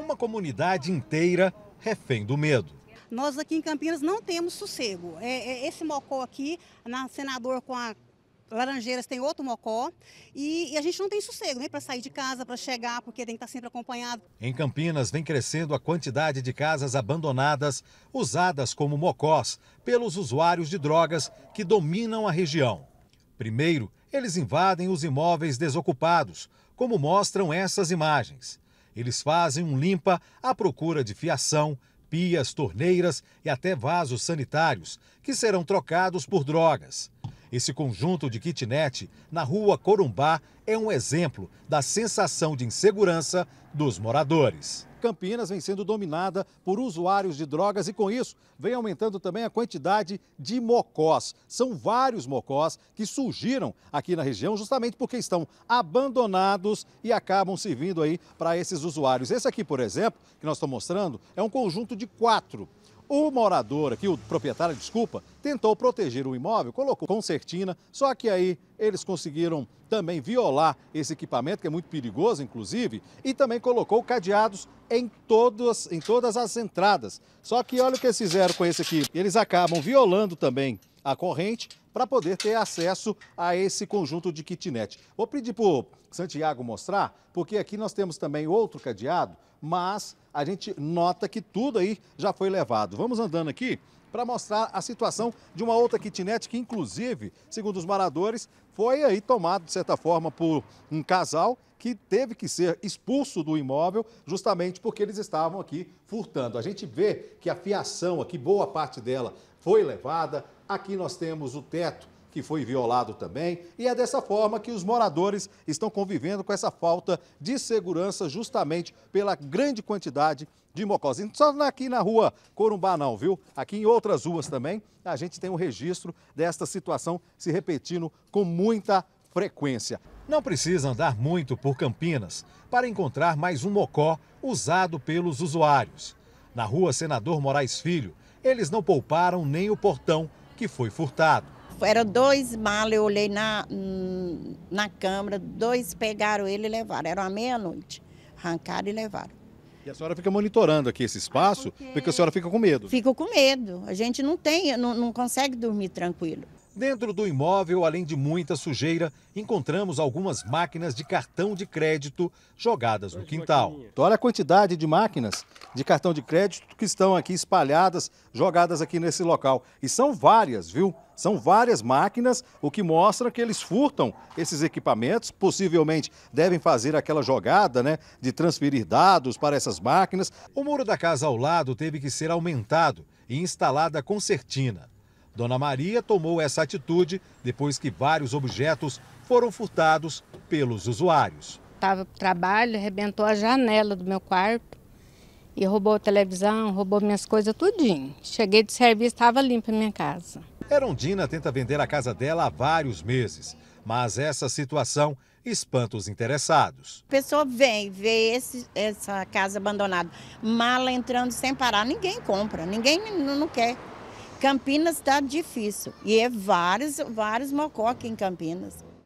uma comunidade inteira refém do medo. Nós aqui em Campinas não temos sossego. É, é esse mocó aqui, na senador com a Laranjeiras tem outro mocó e, e, a gente não tem sossego nem né, para sair de casa, para chegar, porque tem que estar tá sempre acompanhado. Em Campinas vem crescendo a quantidade de casas abandonadas, usadas como mocós pelos usuários de drogas que dominam a região. Primeiro, eles invadem os imóveis desocupados, como mostram essas imagens. Eles fazem um limpa à procura de fiação, pias, torneiras e até vasos sanitários, que serão trocados por drogas. Esse conjunto de kitnet na rua Corumbá é um exemplo da sensação de insegurança dos moradores. Campinas vem sendo dominada por usuários de drogas e, com isso, vem aumentando também a quantidade de mocós. São vários mocós que surgiram aqui na região justamente porque estão abandonados e acabam servindo aí para esses usuários. Esse aqui, por exemplo, que nós estamos mostrando, é um conjunto de quatro. O morador aqui, o proprietário, desculpa, tentou proteger o imóvel, colocou concertina, só que aí eles conseguiram também violar esse equipamento, que é muito perigoso, inclusive, e também colocou cadeados em, em todas as entradas. Só que olha o que eles fizeram com esse aqui. Eles acabam violando também a corrente para poder ter acesso a esse conjunto de kitnet. Vou pedir para o Santiago mostrar, porque aqui nós temos também outro cadeado, mas a gente nota que tudo aí já foi levado. Vamos andando aqui para mostrar a situação de uma outra kitnet que, inclusive, segundo os moradores, foi aí tomado, de certa forma, por um casal que teve que ser expulso do imóvel justamente porque eles estavam aqui furtando. A gente vê que a fiação aqui, boa parte dela foi levada, Aqui nós temos o teto que foi violado também, e é dessa forma que os moradores estão convivendo com essa falta de segurança justamente pela grande quantidade de mocós. E só aqui na rua Corumbá não, viu? Aqui em outras ruas também, a gente tem um registro desta situação se repetindo com muita frequência. Não precisa andar muito por Campinas para encontrar mais um mocó usado pelos usuários. Na rua Senador Moraes Filho, eles não pouparam nem o portão que foi furtado. Eram dois malas, eu olhei na, na câmera, dois pegaram ele e levaram. Era meia-noite. Arrancaram e levaram. E a senhora fica monitorando aqui esse espaço, ah, porque... porque... a senhora fica com medo. Fico com medo. A gente não tem, não, não consegue dormir tranquilo. Dentro do imóvel, além de muita sujeira, encontramos algumas máquinas de cartão de crédito jogadas no quintal. Então, olha a quantidade de máquinas de cartão de crédito que estão aqui espalhadas, jogadas aqui nesse local. E são várias, viu? São várias máquinas, o que mostra que eles furtam esses equipamentos, possivelmente devem fazer aquela jogada, né, de transferir dados para essas máquinas. O muro da casa ao lado teve que ser aumentado e instalada concertina. Dona Maria tomou essa atitude depois que vários objetos foram furtados pelos usuários. Estava para trabalho, arrebentou a janela do meu quarto e roubou a televisão, roubou minhas coisas tudinho. Cheguei de serviço, estava limpa a minha casa. Erondina tenta vender a casa dela há vários meses, mas essa situação espanta os interessados. A pessoa vem, vê esse, essa casa abandonada, mala entrando sem parar, ninguém compra, ninguém não quer. Campinas está difícil. E é vários, vários mocó em Campinas.